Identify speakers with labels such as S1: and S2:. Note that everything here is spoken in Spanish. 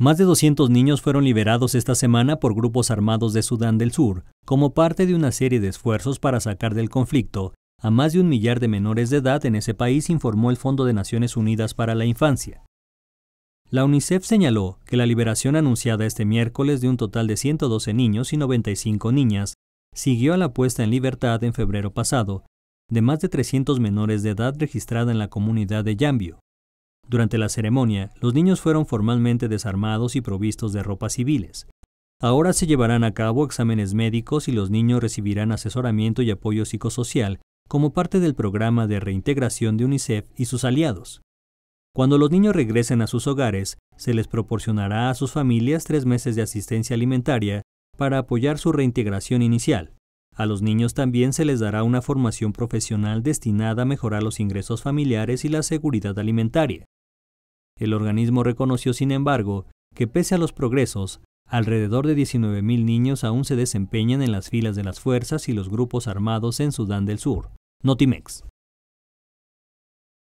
S1: Más de 200 niños fueron liberados esta semana por grupos armados de Sudán del Sur, como parte de una serie de esfuerzos para sacar del conflicto a más de un millar de menores de edad en ese país, informó el Fondo de Naciones Unidas para la Infancia. La UNICEF señaló que la liberación anunciada este miércoles de un total de 112 niños y 95 niñas siguió a la puesta en libertad en febrero pasado de más de 300 menores de edad registrada en la comunidad de Yambio, durante la ceremonia, los niños fueron formalmente desarmados y provistos de ropas civiles. Ahora se llevarán a cabo exámenes médicos y los niños recibirán asesoramiento y apoyo psicosocial como parte del programa de reintegración de UNICEF y sus aliados. Cuando los niños regresen a sus hogares, se les proporcionará a sus familias tres meses de asistencia alimentaria para apoyar su reintegración inicial. A los niños también se les dará una formación profesional destinada a mejorar los ingresos familiares y la seguridad alimentaria. El organismo reconoció, sin embargo, que pese a los progresos, alrededor de 19.000 niños aún se desempeñan en las filas de las fuerzas y los grupos armados en Sudán del Sur. Notimex.